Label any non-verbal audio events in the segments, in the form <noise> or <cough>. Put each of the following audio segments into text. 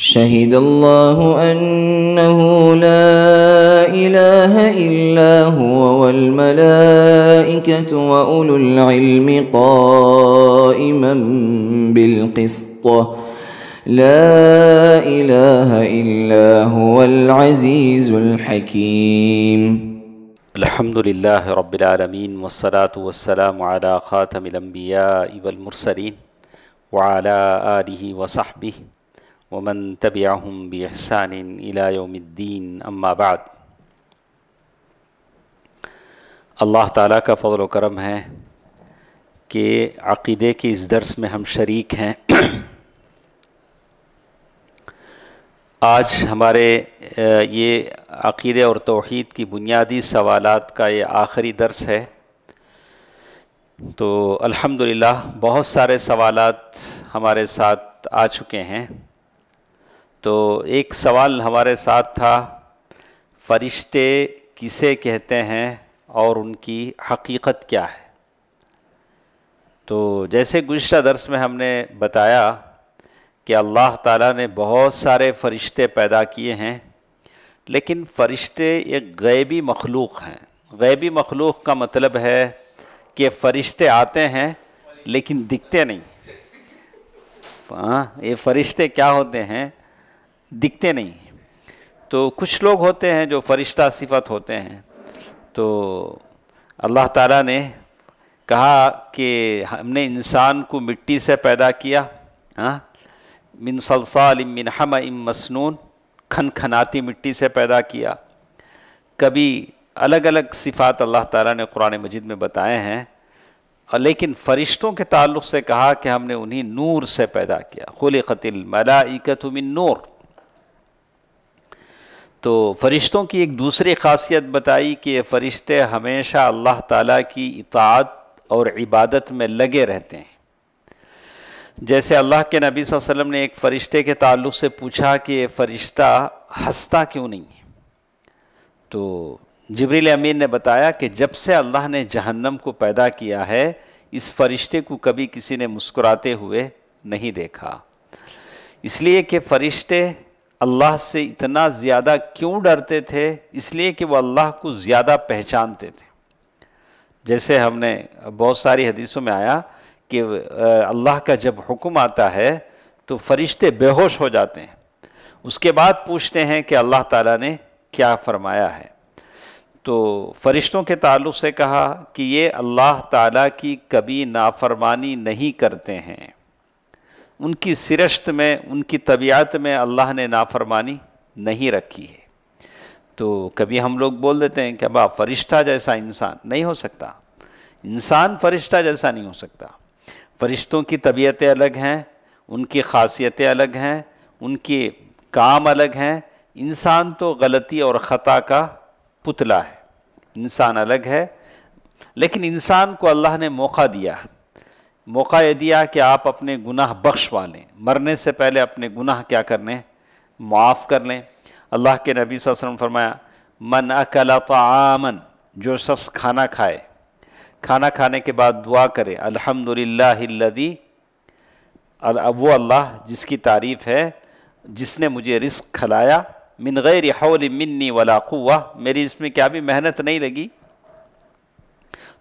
شهد الله أنه لا إله إلا هو والملائكة وأولو العلم قائما بالقسط لا إله إلا هو العزيز الحكيم الحمد لله رب العالمين والصلاة والسلام على خاتم الأنبياء والمرسلين وعلى آله وصحبه वमन तबियाम बहसान इलायोमद्दीन अम्मा बाद अल्लाह ताला का फ़ल करम है कि अक़ीदे के इस दर्स में हम शरीक हैं आज हमारे ये अक़ीदे और तोहद की बुनियादी सवालात का ये आखिरी दर्स है तो अल्हम्दुलिल्लाह बहुत सारे सवालात हमारे साथ आ चुके हैं तो एक सवाल हमारे साथ था फरिश्ते किसे कहते हैं और उनकी हकीकत क्या है तो जैसे गुज्तर दर्स में हमने बताया कि अल्लाह ताला ने बहुत सारे फरिश्ते पैदा किए हैं लेकिन फ़रिश्ते एक गैबी मखलूक हैं गैबी मखलूक का मतलब है कि फ़रिश्ते आते हैं लेकिन दिखते नहीं हाँ ये फ़रिश्ते क्या होते हैं दिखते नहीं तो कुछ लोग होते हैं जो फरिश्ता सिफत होते हैं तो अल्लाह ताला ने कहा कि हमने इंसान को मिट्टी से पैदा किया हाँ मिन सलसाल मिन हम इम मसनून खन खनाती मिट्टी से पैदा किया कभी अलग अलग सिफ़ात अल्लाह ताला ने कुरान मजीद में बताए हैं और लेकिन फ़रिश्तों के ताल्लुक़ से कहा कि हमने उन्हें नूर से पैदा किया खुल क़तिल मलाइकत मिन नूर तो फ़रिश्तों की एक दूसरी खासियत बताई कि फ़रिश्ते हमेशा अल्लाह ताला की इतात और इबादत में लगे रहते हैं जैसे अल्लाह के नबी वसल्लम ने एक फ़रिश्ते के ताल्लुक़ से पूछा कि ये फ़रिश्ता हंसता क्यों नहीं है तो जबरील अमीन ने बताया कि जब से अल्लाह ने जहन्नम को पैदा किया है इस फरिश्ते को कभी किसी ने मुस्कुराते हुए नहीं देखा इसलिए कि फ़रिश्ते अल्लाह से इतना ज़्यादा क्यों डरते थे इसलिए कि वो अल्लाह को ज़्यादा पहचानते थे जैसे हमने बहुत सारी हदीसों में आया कि अल्लाह का जब हुक्म आता है तो फरिश्ते बेहोश हो जाते हैं उसके बाद पूछते हैं कि अल्लाह ताला ने क्या फरमाया है तो फरिश्तों के ताल्लुक से कहा कि ये अल्लाह ताला की कभी नाफरमानी नहीं करते हैं उनकी सिरश्त में उनकी तबीयत में अल्लाह ने नाफरमानी नहीं रखी है तो कभी हम लोग बोल देते हैं कि अब आप फरिश्ता जैसा इंसान नहीं हो सकता इंसान फरिश्ता जैसा नहीं हो सकता फरिश्तों की तबीयतें अलग हैं उनकी खासियतें अलग हैं उनके काम अलग हैं इंसान तो गलती और ख़ता का पुतला है इंसान अलग है लेकिन इंसान को अल्लाह ने मौका दिया है मौका ये दिया कि आप अपने गुनाह बख्शवा लें मरने से पहले अपने गुनाह क्या कर लें माफ़ कर लें अल्लाह के नबी वसम फरमाया मन अकला आमन जो शख्स खाना खाए खाना खाने के बाद दुआ करे अल्हम्दुलिल्लाहिल्लदी वो अल्लाह जिसकी तारीफ़ है जिसने मुझे रिस्क खिलाया मिन गैर हौल मिन्नी वला कुआ मेरी इसमें क्या भी मेहनत नहीं लगी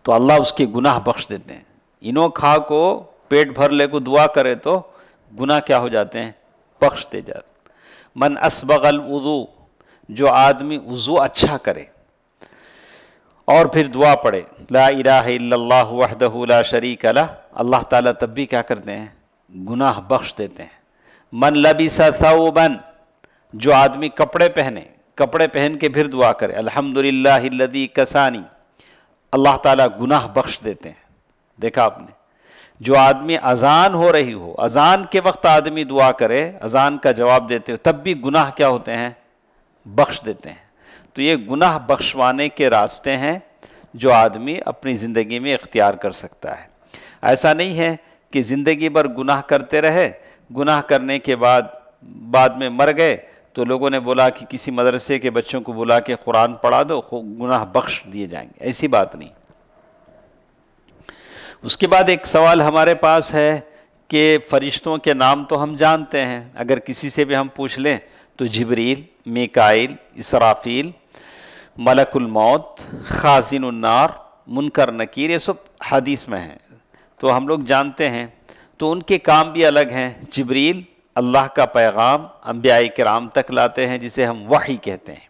तो अल्लाह उसके गुनाह बख्श देते हैं इनो खा को पेट भर ले को दुआ करे तो गुना क्या हो जाते हैं दे जाते मन असबगल उज़ू जो आदमी उज़ू अच्छा करे और फिर दुआ पढ़े ला इला वहदहला शरीक अला अल्लाह ताला तब भी क्या करते हैं गुनाह बख्श देते हैं मन लबी बन जो आदमी कपड़े पहने कपड़े पहन के फिर दुआ करे अल्हम्दुलिल्लाह कसानी अल्लाह ताला गुनाह बख्श देते हैं देखा आपने जो आदमी अजान हो रही हो अजान के वक्त आदमी दुआ करे अजान का जवाब देते हो तब भी गुनाह क्या होते हैं बख्श देते हैं तो ये गुनाह बख्शवाने के रास्ते हैं जो आदमी अपनी ज़िंदगी में इख्तियार कर सकता है ऐसा नहीं है कि ज़िंदगी भर गुनाह करते रहे गुनाह करने के बाद बाद में मर गए तो लोगों ने बोला कि किसी मदरसे के बच्चों को बुला के कुरान पढ़ा दो गुनाह बख्श दिए जाएंगे ऐसी बात नहीं उसके बाद एक सवाल हमारे पास है कि फ़रिश्तों के नाम तो हम जानते हैं अगर किसी से भी हम पूछ लें तो जबरील मेकाइल इसराफील मलकुल मौत खाजिन उन्नार मुनकर नकीर ये सब हदीस में हैं तो हम लोग जानते हैं तो उनके काम भी अलग हैं जबरील अल्लाह का पैगाम अम्बिया कराम तक लाते हैं जिसे हम वाही कहते हैं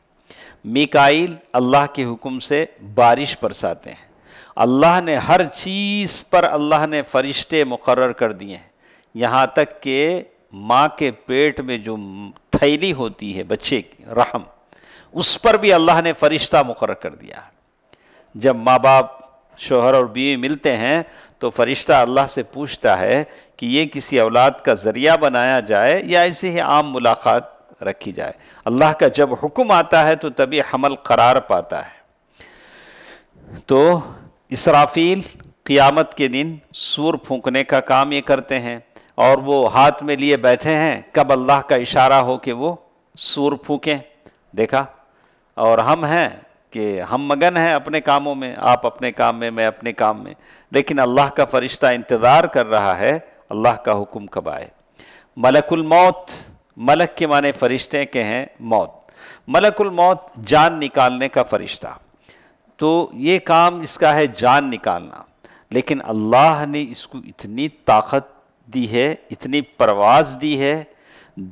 मिकाइल अल्लाह के हुक्म से बारिश बरसाते हैं अल्लाह ने हर चीज़ पर अल्लाह ने फरिश्ते मुकर कर दिए हैं यहाँ तक कि माँ के पेट में जो थैली होती है बच्चे की रहम उस पर भी अल्लाह ने फरिश्ता मुकर कर दिया जब माँ बाप शोहर और बीवी मिलते हैं तो फरिश्ता अल्लाह से पूछता है कि ये किसी औलाद का ज़रिया बनाया जाए या ऐसे ही आम मुलाकात रखी जाए अल्लाह का जब हुक्म आता है तो तभी हमल करार पाता है तो इसराफील क़ियामत के दिन सूर फूंकने का काम ये करते हैं और वो हाथ में लिए बैठे हैं कब अल्लाह का इशारा हो कि वो सूर फूकें देखा और हम हैं कि हम मगन हैं अपने कामों में आप अपने काम में मैं अपने काम में लेकिन अल्लाह का फरिश्ता इंतज़ार कर रहा है अल्लाह का हुक्म कब आए मलकुल मौत मलक के माने फरिश्ते के हैं मौत मलकुल मौत जान निकालने का फरिश्ता तो ये काम इसका है जान निकालना लेकिन अल्लाह ने इसको इतनी ताकत दी है इतनी परवाज़ दी है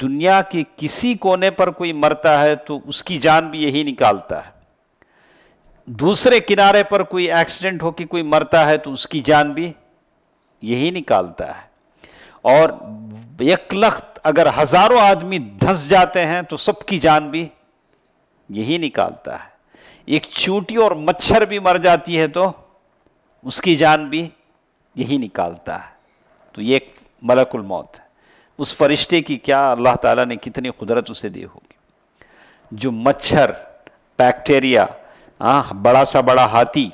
दुनिया के किसी कोने पर कोई मरता है तो उसकी जान भी यही निकालता है दूसरे किनारे पर कोई एक्सीडेंट होकर कोई मरता है तो उसकी जान भी यही निकालता है और एक लख्त अगर हज़ारों आदमी धंस जाते हैं तो सबकी जान भी यही निकालता है एक चूटी और मच्छर भी मर जाती है तो उसकी जान भी यही निकालता है तो ये एक मलकुल मौत है उस फरिश्ते की क्या अल्लाह ताला ने कितनी कुदरत उसे दी होगी जो मच्छर बैक्टीरिया हाँ बड़ा सा बड़ा हाथी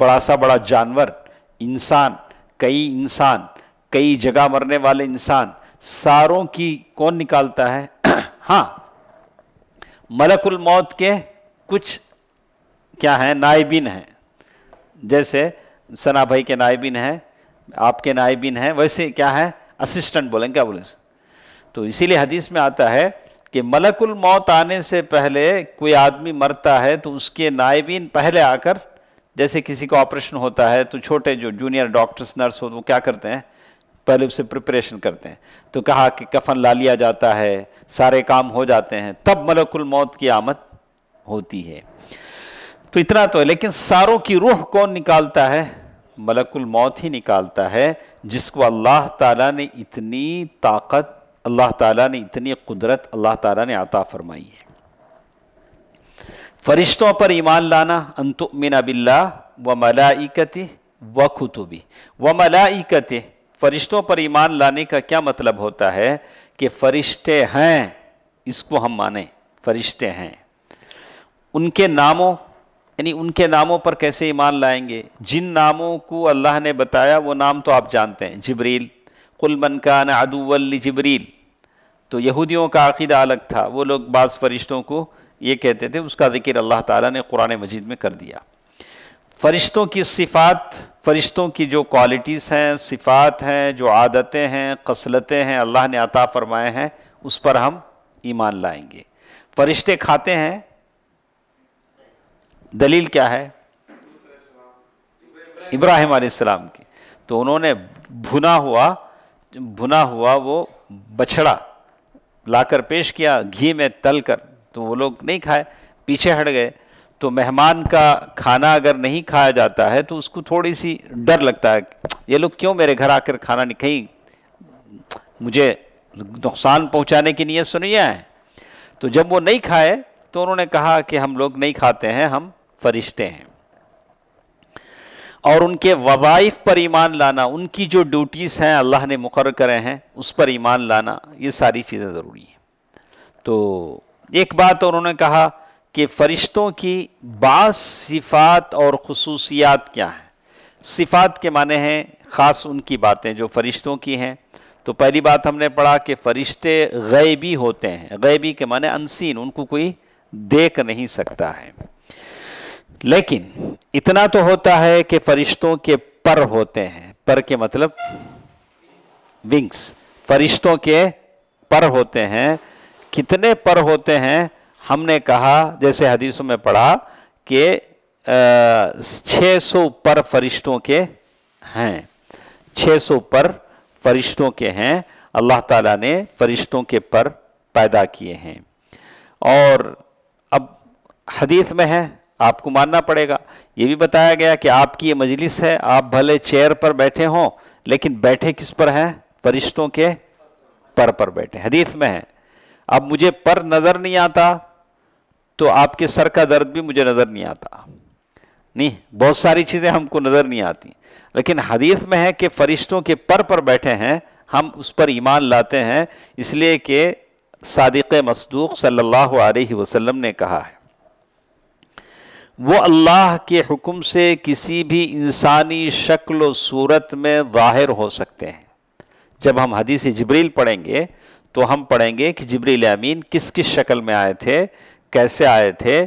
बड़ा सा बड़ा जानवर इंसान कई इंसान कई जगह मरने वाले इंसान सारों की कौन निकालता है <clears throat> हाँ मलकुल मौत के कुछ क्या हैं नायबिन हैं जैसे सना भाई के नायबिन हैं आपके नायबिन हैं वैसे क्या है असिस्टेंट बोलेंगे क्या बोलेंगे तो इसीलिए हदीस में आता है कि मलकुल मौत आने से पहले कोई आदमी मरता है तो उसके नायबिन पहले आकर जैसे किसी का ऑपरेशन होता है तो छोटे जो जूनियर डॉक्टर्स नर्स हो वो क्या करते हैं पहले उससे प्रिपरेशन करते हैं तो कहा कि कफन ला लिया जाता है सारे काम हो जाते हैं तब मलकुल मौत की आमद होती है तो इतना तो है लेकिन सारों की रूह कौन निकालता है मलकुल मौत ही निकालता है जिसको अल्लाह ताला ने इतनी ताकत अल्लाह ताला ने इतनी कुदरत अल्लाह ताला ने आता फरमाई है फरिश्तों पर ईमान लाना अंतुमिना बिल्ला व मलाइकत व खुतुबी व मलाइकत फरिश्तों पर ईमान लाने का क्या मतलब होता है कि फरिश्ते हैं इसको हम माने फरिश्ते हैं उनके नामों यानी उनके नामों पर कैसे ईमान लाएंगे जिन नामों को अल्लाह ने बताया वो नाम तो आप जानते हैं जबरील कुलमन कान अदुवल जबरील तो यहूदियों का अकीदा अलग था वो लोग बाज़ फरिश्तों को ये कहते थे उसका ज़िक्र अल्लाह ताला ने कुरान मजीद में कर दिया फ़रिश्तों की सिफ़ात फ़रिश्तों की जो क्वालिटीज़ हैं सिफ़ात हैं जो आदतें हैं कसलतें हैं अल्लाह ने अता फ़रमाए हैं उस पर हम ईमान लाएंगे फ़रिश्ते खाते हैं दलील क्या है इब्राहिम आसमाम की तो उन्होंने भुना हुआ भुना हुआ वो बछड़ा लाकर पेश किया घी में तल कर तो वो लोग नहीं खाए पीछे हट गए तो मेहमान का खाना अगर नहीं खाया जाता है तो उसको थोड़ी सी डर लगता है ये लोग क्यों मेरे घर आकर खाना नहीं कहीं मुझे नुकसान पहुंचाने की नीयत सुनिए है तो जब वो नहीं खाए तो उन्होंने कहा कि हम लोग नहीं खाते हैं हम फरिश्ते हैं और उनके ववाइफ पर ईमान लाना उनकी जो ड्यूटीज़ हैं अल्लाह ने मुकर करे हैं उस पर ईमान लाना ये सारी चीज़ें ज़रूरी हैं तो एक बात उन्होंने कहा कि फ़रिश्तों की बास सिफ़ात और खसूसियात क्या हैं सिफ़ात के माने हैं ख़ास उनकी बातें जो फ़रिश्तों की हैं तो पहली बात हमने पढ़ा कि फ़रिश्ते गैबी होते हैं गैबी के माने अनसीन उनको कोई देख नहीं सकता है लेकिन इतना तो होता है कि फरिश्तों के पर होते हैं पर के मतलब विंग्स फरिश्तों के पर होते हैं कितने पर होते हैं हमने कहा जैसे हदीसों में पढ़ा कि छः सौ पर फरिश्तों के हैं 600 पर फरिश्तों के हैं अल्लाह ताला ने फरिश्तों के पर पैदा किए हैं और अब हदीस में है आपको मानना पड़ेगा ये भी बताया गया कि आपकी ये मजलिस है आप भले चेयर पर बैठे हों लेकिन बैठे किस पर हैं फरिश्तों के पर पर बैठे हदीस में हैं अब मुझे पर नज़र नहीं आता तो आपके सर का दर्द भी मुझे नज़र नहीं आता नहीं बहुत सारी चीज़ें हमको नज़र नहीं आती लेकिन हदीस में है कि फरिश्तों के पर पर बैठे हैं हम उस पर ईमान लाते हैं इसलिए कि सदक़ मसदूक सल्ला वसलम ने कहा है वो अल्लाह के हुक्म से किसी भी इंसानी शक्ल सूरत में ज़ाहिर हो सकते हैं जब हम हदीस जबरील पढ़ेंगे तो हम पढ़ेंगे कि जबरील अमीन किस किस शक्ल में आए थे कैसे आए थे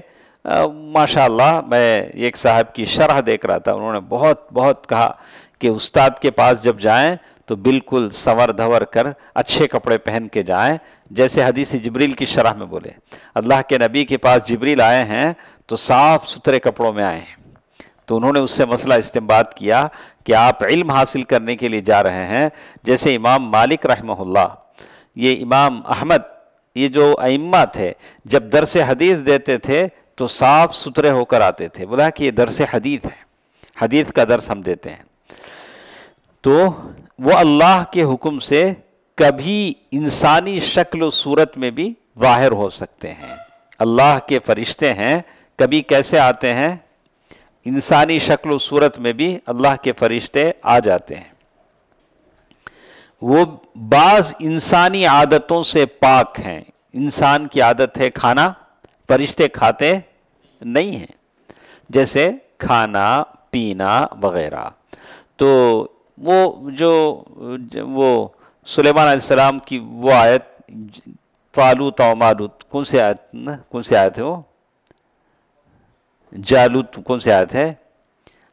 माशाल्लाह मैं एक साहब की शरह देख रहा था उन्होंने बहुत बहुत कहा कि उस्ताद के पास जब जाएं तो बिल्कुल संवर धवर कर अच्छे कपड़े पहन के जाएं जैसे हदीस जबरील की शरह में बोले अल्लाह के नबी के पास जबरील आए हैं तो साफ सुथरे कपड़ों में आए तो उन्होंने उससे मसला इस्तेमाल किया कि आप इल्म हासिल करने के लिए जा रहे हैं जैसे इमाम मालिक रहमहुल्ला ये इमाम अहमद ये जो अम्मा थे जब दरस हदीस देते थे तो साफ सुथरे होकर आते थे बोला कि ये दरस हदीस है हदीस का दरस हम देते हैं तो वो अल्लाह के हुक्म से कभी इंसानी शक्ल सूरत में भी वाहिर हो सकते हैं अल्लाह के फरिश्ते हैं कभी कैसे आते हैं इंसानी शक्ल सूरत में भी अल्लाह के फरिश्ते आ जाते हैं वो बाज़ इंसानी आदतों से पाक हैं इंसान की आदत है खाना फरिश्ते खाते नहीं हैं जैसे खाना पीना वगैरह तो वो जो, जो वो सुलेमान सलाम की वो आयत तालूत मालूत कौन से आयत कौन से आयत है वो जालूत कौन सी आयत है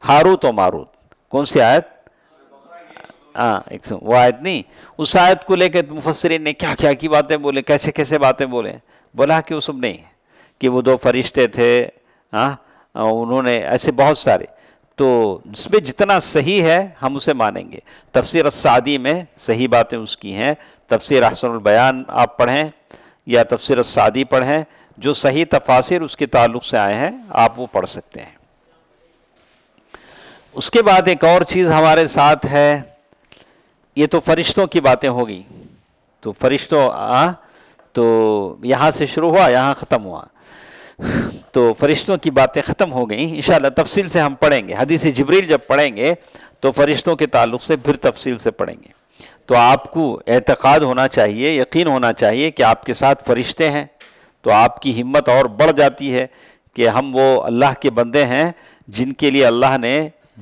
हारूत और मारूत कौन सी आयत हाँ एक वो आयत नहीं उस आयत को लेकर मुफसरीन ने क्या क्या की बातें बोले कैसे कैसे बातें बोले बोला कि वो सब नहीं कि वो दो फरिश्ते थे हाँ उन्होंने ऐसे बहुत सारे तो इसमें जितना सही है हम उसे मानेंगे तफसर सादी में सही बातें उसकी हैं तफसर बयान आप पढ़ें या तफसर सादी पढ़ें जो सही तफासिर उसके ताल्लुक से आए हैं आप वो पढ़ सकते हैं उसके बाद एक और चीज़ हमारे साथ है ये तो फरिश्तों की बातें होगी तो फरिश्तों आ तो यहाँ से शुरू हुआ यहाँ ख़त्म हुआ तो फरिश्तों की बातें ख़त्म हो गई इन तफसील से हम पढ़ेंगे हदीस जबरील जब पढ़ेंगे तो फरिश्तों के ताल्लुक से फिर तफसील से पढ़ेंगे तो आपको एतक़ाद होना चाहिए यकीन होना चाहिए कि आपके साथ फरिश्ते हैं तो आपकी हिम्मत और बढ़ जाती है कि हम वो अल्लाह के बंदे हैं जिनके लिए अल्लाह ने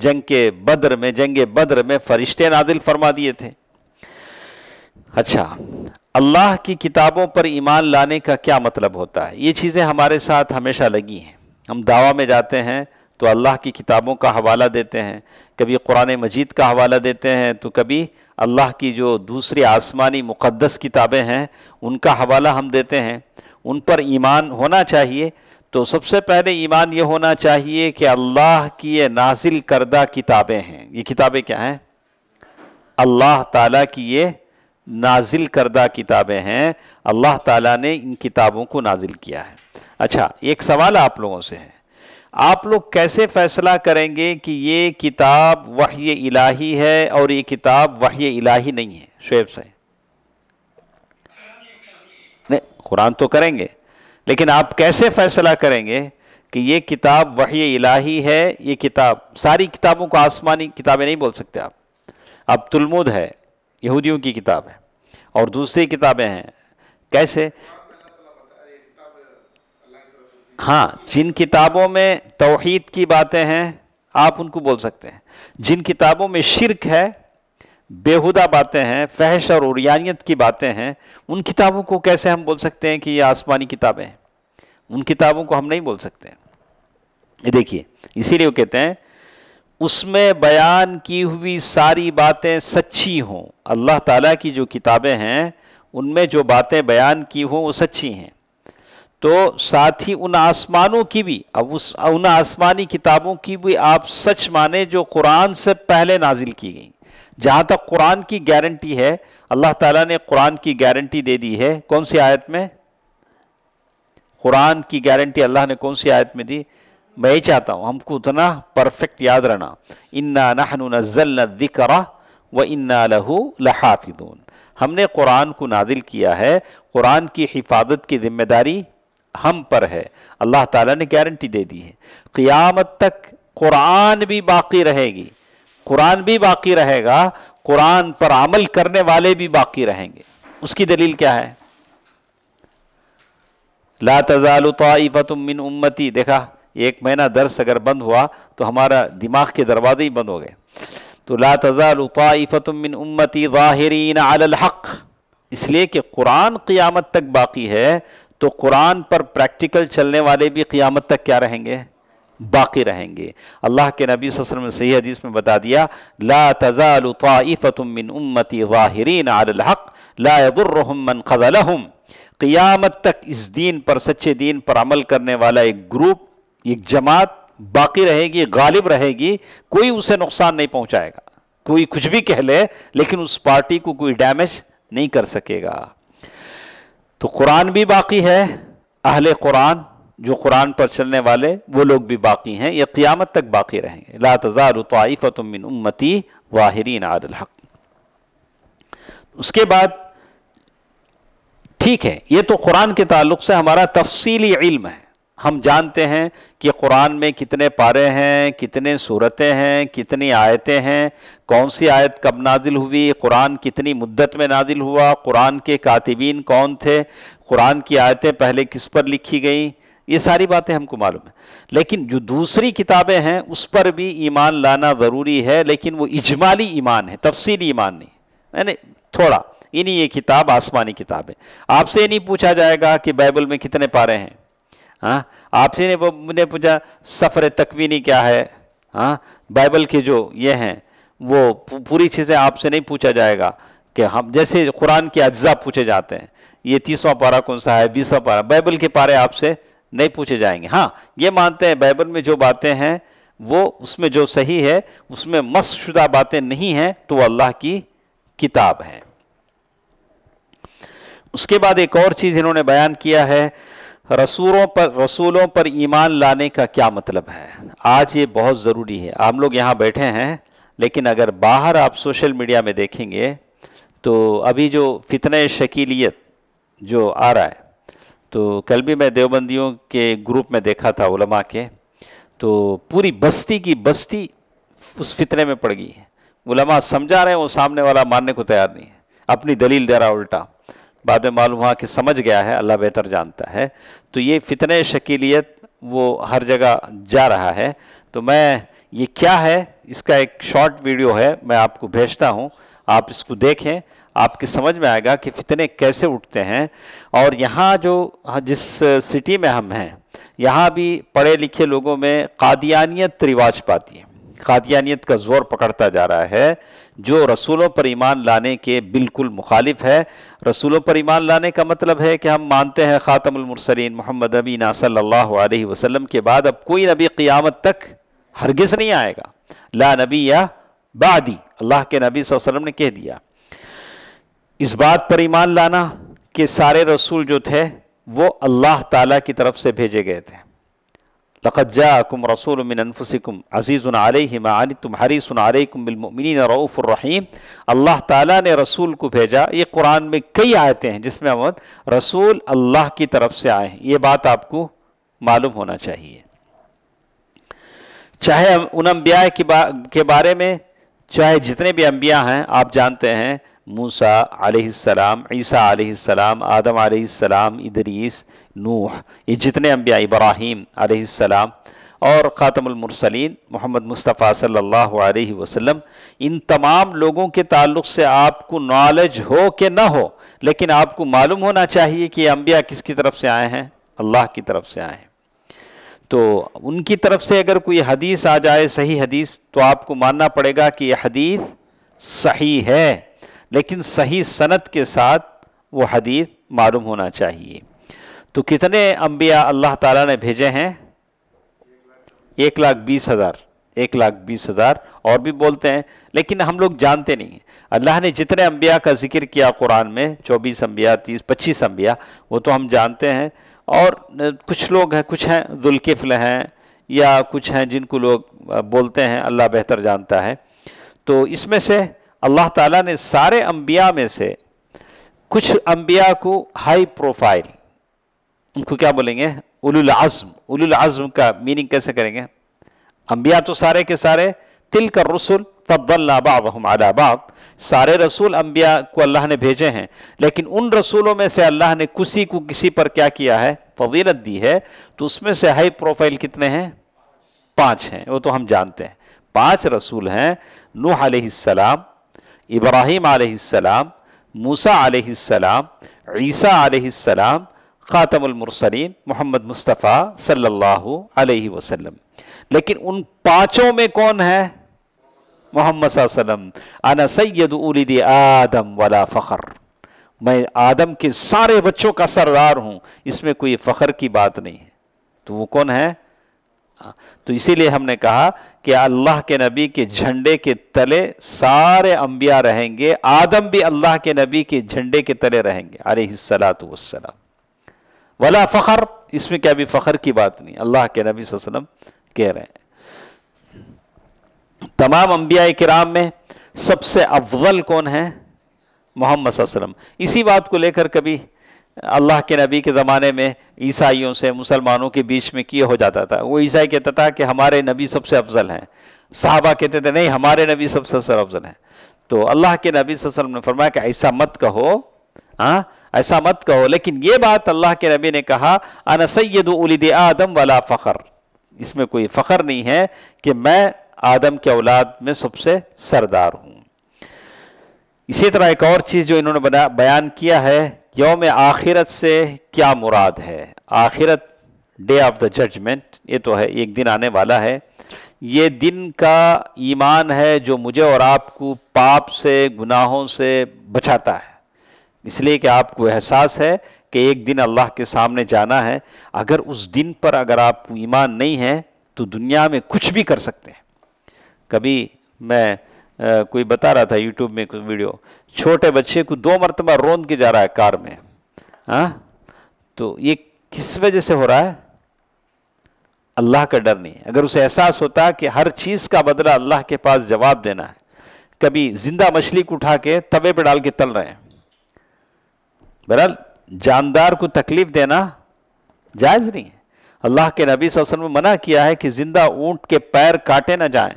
जंग के बद्र में जंग बद्र में फरिश्ते नादिल फरमा दिए थे अच्छा अल्लाह की किताबों पर ईमान लाने का क्या मतलब होता है ये चीज़ें हमारे साथ हमेशा लगी हैं हम दावा में जाते हैं तो अल्लाह की किताबों का हवाला देते हैं कभी कुरान मजीद का हवाला देते हैं तो कभी अल्लाह की जो दूसरी आसमानी मुक़दस किताबें हैं उनका हवाला हम देते हैं उन पर ईमान होना चाहिए तो सबसे पहले ईमान ये होना चाहिए कि अल्लाह की ये नाजिल करदा किताबें हैं ये किताबें क्या हैं अल्लाह ताला की ये नाजिल करदा किताबें हैं अल्लाह ताला ने इन किताबों को नाजिल किया है अच्छा एक सवाल आप लोगों से है आप लोग कैसे फ़ैसला करेंगे कि ये किताब वही इलाही है और ये किताब वही इलाही नहीं है शुब साहब कुरान तो करेंगे लेकिन आप कैसे फ़ैसला करेंगे कि ये किताब वही इलाही है ये किताब सारी किताबों को आसमानी किताबें नहीं बोल सकते आप अब तुलमुद है यहूदियों की किताब है और दूसरी किताबें हैं कैसे हाँ जिन किताबों में तोहद की बातें हैं आप उनको बोल सकते हैं जिन किताबों में शिरक है बेहुदा बातें हैं फहश और उरियानियत की बातें हैं उन किताबों को कैसे हम बोल सकते हैं कि ये आसमानी किताबें हैं उन किताबों को हम नहीं बोल सकते ये देखिए इसीलिए वो कहते हैं उसमें बयान की हुई सारी बातें सच्ची हों अल्लाह ताला की जो किताबें हैं उनमें जो बातें बयान की हों वो सच्ची हैं तो साथ ही उन आसमानों की भी अब उस उन आसमानी किताबों की भी आप सच माने जो कुरान से पहले नाजिल की गई जहाँ तक कुरान की गारंटी है अल्लाह ताला ने कुरान की गारंटी दे दी है कौन सी आयत में कुरान की गारंटी अल्लाह ने कौन सी आयत में दी मैं ही चाहता हूँ हमको उतना परफेक्ट याद रहना इन्ना नहनु नज़ल दिकरा व इन्ना लहू लहाफिदून हमने कुरान को नादिल किया है कुरान की हिफाजत की जिम्मेदारी हम पर है अल्लाह ताला ने गारंटी दे दी है क़ियामत तक कुरान भी बाकी रहेगी कुरान भी बाकी रहेगा कुरान पर अमल करने वाले भी बाकी रहेंगे उसकी दलील क्या है ला तजाल मिन उम्मती देखा एक महीना दर्स अगर बंद हुआ तो हमारा दिमाग के दरवाजे ही बंद हो गए तो ला तजाल तइफ़तुम मिन उम्मती ज़ाहिरीन हक इसलिए कि कुरान क़ियामत तक बाकी है तो कुरान पर प्रैक्टिकल चलने वाले भी क़ियामत तक क्या रहेंगे बाकी रहेंगे अल्लाह के नबी वसल्लम ने सही हदीस में बता दिया ला तज़ाल ताइफ़तुमिन उम्मती वाहरीन आलहक लादुरहमन ख़लहम क़ियामत तक इस दीन पर सच्चे दीन पर अमल करने वाला एक ग्रुप एक जमात बाकी रहेगी गालिब रहेगी कोई उसे नुकसान नहीं पहुंचाएगा कोई कुछ भी कह ले लेकिन उस पार्टी को कोई डैमेज नहीं कर सकेगा तो कुरान भी बाकी है अहले कुरान जो कुरान पर चलने वाले वो लोग भी बाकी हैं ये क़ियामत तक बाकी रहेंगे ला तज़ार तोाइफ़तमिन उम्मती वाहरीन हक उसके बाद ठीक है ये तो कुरान के ताल्लुक से हमारा तफसीली इल्म है हम जानते हैं कि कुरान में कितने पारे हैं कितने सूरतें हैं कितनी आयतें हैं कौन सी आयत कब नाजिल हुई कुरान कितनी मुद्दत में नाजिल हुआ कुरान के कातिबीन कौन थे कुरान की आयतें पहले किस पर लिखी गईं ये सारी बातें हमको मालूम है लेकिन जो दूसरी किताबें हैं उस पर भी ईमान लाना ज़रूरी है लेकिन वो इजमाली ईमान है तफसीली ईमान नहीं मैंने थोड़ा इन्हीं ये किताब आसमानी किताब है आपसे ये नहीं पूछा जाएगा कि बाइबल में कितने पारे हैं हाँ आपसे नहीं पूछा सफ़र तकवीनी क्या है हाँ बाइबल के जो ये हैं वो पूरी चीज़ें आपसे नहीं पूछा जाएगा कि हम जैसे कुरान के अज्जा पूछे जाते हैं ये तीसवा पारा कौन सा है बीसवा पारा बाइबल के पारे आपसे नहीं पूछे जाएंगे हाँ ये मानते हैं बाइबल में जो बातें हैं वो उसमें जो सही है उसमें मसशुदा बातें नहीं हैं तो अल्लाह की किताब है उसके बाद एक और चीज़ इन्होंने बयान किया है रसूलों पर रसूलों पर ईमान लाने का क्या मतलब है आज ये बहुत ज़रूरी है हम लोग यहाँ बैठे हैं लेकिन अगर बाहर आप सोशल मीडिया में देखेंगे तो अभी जो फितने शकीलियत जो आ रहा है तो कल भी मैं देवबंदियों के ग्रुप में देखा था उलमा के तो पूरी बस्ती की बस्ती उस फितने में पड़ गई है उलमा समझा रहे हैं वो सामने वाला मानने को तैयार नहीं है अपनी दलील दे रहा उल्टा बाद में मालूम हुआ कि समझ गया है अल्लाह बेहतर जानता है तो ये फितने शकीलियत वो हर जगह जा रहा है तो मैं ये क्या है इसका एक शॉर्ट वीडियो है मैं आपको भेजता हूँ आप इसको देखें आपकी समझ में आएगा कि फितने कैसे उठते हैं और यहाँ जो हाँ, जिस सिटी में हम हैं यहाँ भी पढ़े लिखे लोगों में कादियानियत रिवाज पाती है कादियानियत का जोर पकड़ता जा रहा है जो रसूलों पर ईमान लाने के बिल्कुल मुखालिफ है रसूलों पर ईमान लाने का मतलब है कि हम मानते हैं ख़ातमसरीन मोहम्मद अबी सल्ला वसलम के बाद अब कोई नबी क़ियामत तक हरगज़ नहीं आएगा ला नबी या बादी अल्लाह के नबी वसलम ने कह दिया इस बात पर ईमान लाना कि सारे रसूल जो थे वो अल्लाह ताला की तरफ से भेजे गए थे लखज्जाकुम रसूल मिन अनफुसिकुम अजीज़ुन अलैहिम तुम्हारी हरीसुन अलैकुम बिलमुमिनीन रऊफ़ुर रहीम अल्लाह ताला ने रसूल को भेजा ये कुरान में कई आयतें हैं जिसमें हम रसूल अल्लाह की तरफ से आए हैं ये बात आपको मालूम होना चाहिए चाहे उन अम्बिया के, बा, के बारे में चाहे जितने भी अम्बिया हैं आप जानते हैं मूसा आलाम ईसा आलाम आदम आलाम इदरीस नूह ये जितने अम्बिया इब्राहिम आलाम और ख़ातमसलिन मोहम्मद मुस्तफ़ा सल्लल्लाहु अलैहि वसल्लम इन तमाम लोगों के ताल्लुक़ से आपको नॉलेज हो कि ना हो लेकिन आपको मालूम होना चाहिए कि अम्बिया किसकी तरफ से आए हैं अल्लाह की तरफ से आए हैं तो उनकी तरफ से अगर कोई हदीस आ जाए सही हदीस तो आपको मानना पड़ेगा कि यह हदीस सही है लेकिन सही सनत के साथ वो हदीस मालूम होना चाहिए तो कितने अम्बिया अल्लाह ताला ने भेजे हैं एक लाख बीस हज़ार एक लाख बीस हज़ार और भी बोलते हैं लेकिन हम लोग जानते नहीं अल्लाह ने जितने अम्बिया का जिक्र किया कुरान में चौबीस अम्बिया तीस पच्चीस अम्बिया वो तो हम जानते हैं और कुछ लोग हैं कुछ हैं जुल्किफ़ल हैं या कुछ हैं जिनको लोग बोलते हैं अल्लाह बेहतर जानता है तो इसमें से अल्लाह ताला ने सारे अम्बिया में से कुछ अम्बिया को हाई प्रोफाइल उनको क्या बोलेंगे उलुल आज़म उलुल आज़म का मीनिंग कैसे करेंगे अम्बिया तो सारे के सारे तिल कर रसुल फ़बल्लाबाबम आदाबाब सारे रसूल अम्बिया को अल्लाह ने भेजे हैं लेकिन उन रसूलों में से अल्लाह ने किसी को किसी पर क्या किया है फजीलत दी है तो उसमें से हाई प्रोफाइल कितने हैं पाँच हैं वो तो हम जानते हैं पांच रसूल हैं नूह सलाम इब्राहिम आसमाम मूसा आसमाम ईसा आसमाम ख़ातमसलिन मोहम्मद मुस्तफ़ा सल्लल्लाहु अलैहि वसल्लम लेकिन उन पाँचों में कौन है मोहम्मद वसल्लम अना सैद उलिद आदम वाला फ़खर मैं आदम के सारे बच्चों का सरदार हूँ इसमें कोई फ़खर की बात नहीं है तो वो कौन है हाँ, तो इसीलिए हमने कहा कि अल्लाह के नबी के झंडे के तले सारे अंबिया रहेंगे आदम भी अल्लाह के नबी के झंडे के तले रहेंगे अरे सलात वसलाम वला फ़खर इसमें क्या भी फ़खर की बात नहीं अल्लाह के नबी वसलम कह रहे हैं तमाम अंबिया कराम में सबसे अव्वल कौन है मोहम्मद इसी बात को लेकर कभी अल्लाह के नबी के ज़माने में ईसाइयों से मुसलमानों के बीच में किए हो जाता था वो ईसाई कहता था कि हमारे नबी सबसे अफजल हैं साहबा कहते थे नहीं हमारे नबी सबसे सर अफजल हैं तो अल्लाह के नबी वसल्लम ने फरमाया कि ऐसा मत कहो हाँ ऐसा मत कहो लेकिन ये बात अल्लाह के नबी ने कहा अन सैद उलिद आदम वाला फ़खर इसमें कोई फ़खर नहीं है कि मैं आदम के औलाद में सबसे सरदार हूँ इसी तरह एक और चीज़ जो इन्होंने बना बयान किया है योम आखिरत से क्या मुराद है आखिरत डे ऑफ द जजमेंट ये तो है एक दिन आने वाला है ये दिन का ईमान है जो मुझे और आपको पाप से गुनाहों से बचाता है इसलिए कि आपको एहसास है कि एक दिन अल्लाह के सामने जाना है अगर उस दिन पर अगर आपको ईमान नहीं है तो दुनिया में कुछ भी कर सकते हैं कभी मैं कोई बता रहा था यूट्यूब में कुछ वीडियो छोटे बच्चे को दो मरतबा रोंद के जा रहा है कार में हाँ तो ये किस वजह से हो रहा है अल्लाह का डर नहीं अगर उसे एहसास होता कि हर चीज़ का बदला अल्लाह के पास जवाब देना है कभी जिंदा मछली को उठा के तवे पर डाल के तल रहे हैं बहरहाल जानदार को तकलीफ देना जायज़ नहीं है अल्लाह के नबी वसल्लम ने मना किया है कि जिंदा ऊंट के पैर काटे ना जाएं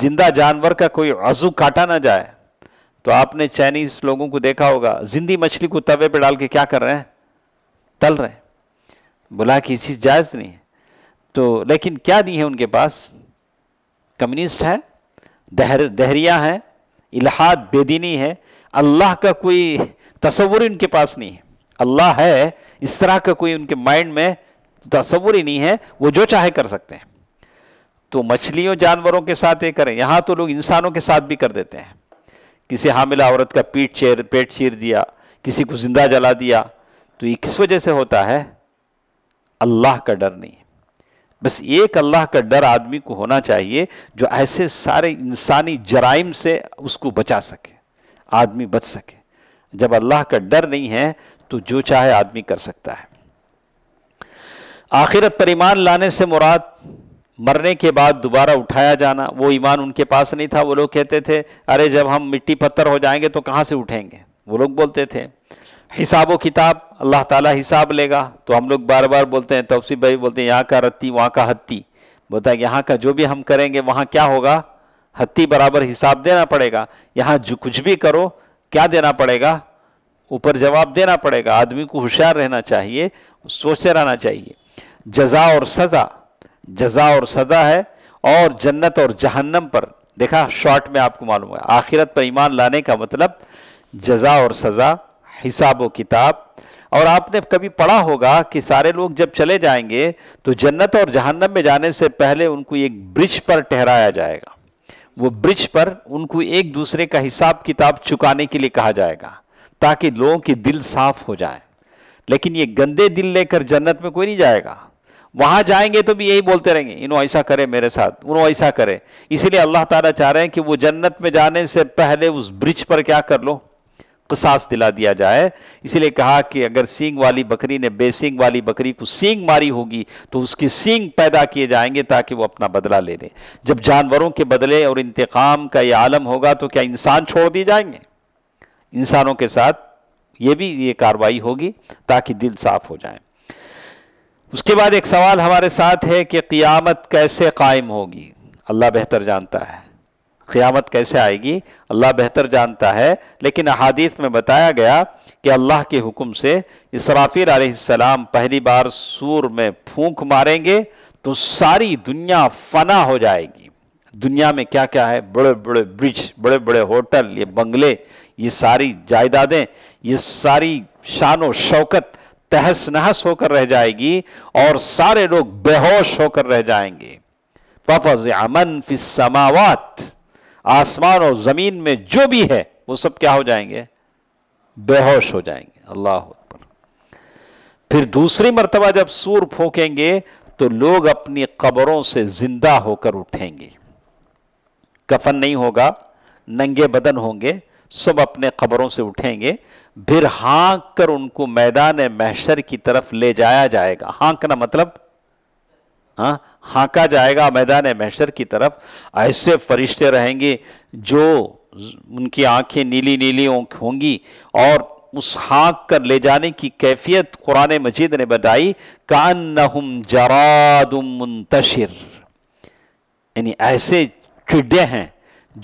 जिंदा जानवर का कोई अजू काटा ना जाए तो आपने चाइनीज लोगों को देखा होगा जिंदी मछली को तवे पे डाल के क्या कर रहे हैं तल रहे हैं बोला कि इसी जायज़ नहीं है तो लेकिन क्या नहीं है उनके पास कम्युनिस्ट है दहर दहरिया है इलाहाद बेदीनी है अल्लाह का कोई तस्वुर उनके पास नहीं है अल्लाह है इस तरह का कोई उनके माइंड में तस्वुर ही नहीं है वो जो चाहे कर सकते हैं तो मछलियों जानवरों के साथ ये करें यहाँ तो लोग इंसानों के साथ भी कर देते हैं किसी हामिला औरत का पीठ चेर पेट चीर दिया किसी को जिंदा जला दिया तो ये किस वजह से होता है अल्लाह का डर नहीं बस एक अल्लाह का डर आदमी को होना चाहिए जो ऐसे सारे इंसानी जराइम से उसको बचा सके आदमी बच सके जब अल्लाह का डर नहीं है तो जो चाहे आदमी कर सकता है आखिरत पर ईमान लाने से मुराद मरने के बाद दोबारा उठाया जाना वो ईमान उनके पास नहीं था वो लोग कहते थे अरे जब हम मिट्टी पत्थर हो जाएंगे तो कहाँ से उठेंगे वो लोग बोलते थे हिसाब व किताब अल्लाह ताला हिसाब लेगा तो हम लोग बार बार बोलते हैं तोसी भाई बोलते हैं यहाँ का रत्ती वहाँ का हत्ती बोलता है यहाँ का जो भी हम करेंगे वहाँ क्या होगा हत्ती बराबर हिसाब देना पड़ेगा यहाँ जो कुछ भी करो क्या देना पड़ेगा ऊपर जवाब देना पड़ेगा आदमी को होशियार रहना चाहिए सोचते रहना चाहिए जजा और सज़ा जजा और सज़ा है और जन्नत और जहन्नम पर देखा शॉर्ट में आपको मालूम है आखिरत पर ईमान लाने का मतलब जजा और सज़ा हिसाब व किताब और आपने कभी पढ़ा होगा कि सारे लोग जब चले जाएंगे तो जन्नत और जहन्नम में जाने से पहले उनको एक ब्रिज पर ठहराया जाएगा वो ब्रिज पर उनको एक दूसरे का हिसाब किताब चुकाने के लिए कहा जाएगा ताकि लोगों के दिल साफ हो जाए लेकिन ये गंदे दिल लेकर जन्नत में कोई नहीं जाएगा वहां जाएंगे तो भी यही बोलते रहेंगे इन ऐसा करे मेरे साथ उन्हों ऐसा करे इसीलिए अल्लाह ताला चाह रहे हैं कि वो जन्नत में जाने से पहले उस ब्रिज पर क्या कर लो कसास दिला दिया जाए इसीलिए कहा कि अगर सींग वाली बकरी ने बेसिंग वाली बकरी को सींग मारी होगी तो उसकी सींग पैदा किए जाएंगे ताकि वो अपना बदला ले लें जब जानवरों के बदले और इंतकाम का यह आलम होगा तो क्या इंसान छोड़ दिए जाएंगे इंसानों के साथ ये भी ये कार्रवाई होगी ताकि दिल साफ हो जाए उसके बाद एक सवाल हमारे साथ है कि क़ियामत कैसे कायम होगी अल्लाह बेहतर जानता है क़ियामत कैसे आएगी अल्लाह बेहतर जानता है लेकिन अहादीत में बताया गया कि अल्लाह के हुक्म से इसराफिर आसमाम पहली बार सूर में फूंक मारेंगे तो सारी दुनिया फना हो जाएगी दुनिया में क्या क्या है बड़े बड़े ब्रिज बड़े बड़े होटल ये बंगले ये सारी जायदादें ये सारी शान व शौकत तहस नहस होकर रह जाएगी और सारे लोग बेहोश होकर रह जाएंगे पफज अमन समावत आसमान और जमीन में जो भी है वो सब क्या हो जाएंगे बेहोश हो जाएंगे अल्लाह फिर दूसरी मरतबा जब सूर फूकेंगे तो लोग अपनी कबरों से जिंदा होकर उठेंगे कफन नहीं होगा नंगे बदन होंगे सब अपने कबरों से उठेंगे फिर हाँक कर उनको मैदान महशर की तरफ ले जाया जाएगा हाँकना मतलब हाँ हाँका जाएगा मैदान महशर की तरफ ऐसे फरिश्ते रहेंगे जो उनकी आंखें नीली नीली होंगी और उस हाँक कर ले जाने की कैफियत कुरान मजीद ने बताई कान नहुम जरादुम मुंतशिर यानी ऐसे टिड्डे हैं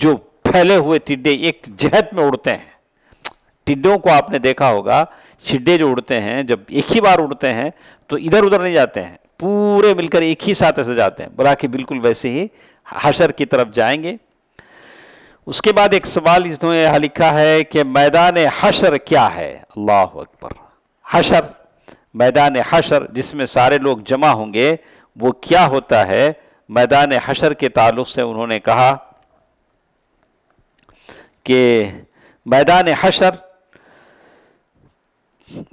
जो फैले हुए टिड्डे एक जहत में उड़ते हैं टिड्डों को आपने देखा होगा छिड्डे जो उड़ते हैं जब एक ही बार उड़ते हैं तो इधर उधर नहीं जाते हैं पूरे मिलकर एक ही साथ ऐसे जाते हैं बोला कि बिल्कुल वैसे ही हशर की तरफ जाएंगे उसके बाद एक सवाल इसने यहां लिखा है कि मैदान हशर क्या है अल्लाह अकबर हशर मैदान हशर जिसमें सारे लोग जमा होंगे वो क्या होता है मैदान हशर के ताल्लुक से उन्होंने कहा कि मैदान हशर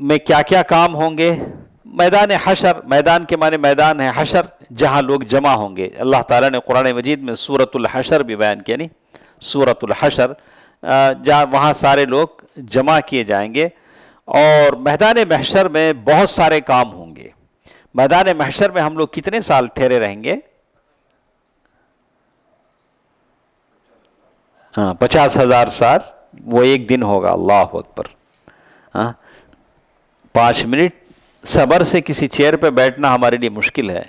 में क्या क्या काम होंगे मैदान हशर मैदान के माने मैदान है हशर जहाँ लोग जमा होंगे अल्लाह ताला ने कुरान मजीद में सूरतुल हशर भी बयान किया नहीं सूरतुल हशर जहाँ वहाँ सारे लोग जमा किए जाएंगे और मैदान महशर में बहुत सारे काम होंगे मैदान महशर में हम लोग कितने साल ठहरे रहेंगे हाँ पचास हज़ार साल वो एक दिन होगा अल्लाह अकबर हाँ पाँच मिनट सबर से किसी चेयर पर बैठना हमारे लिए मुश्किल है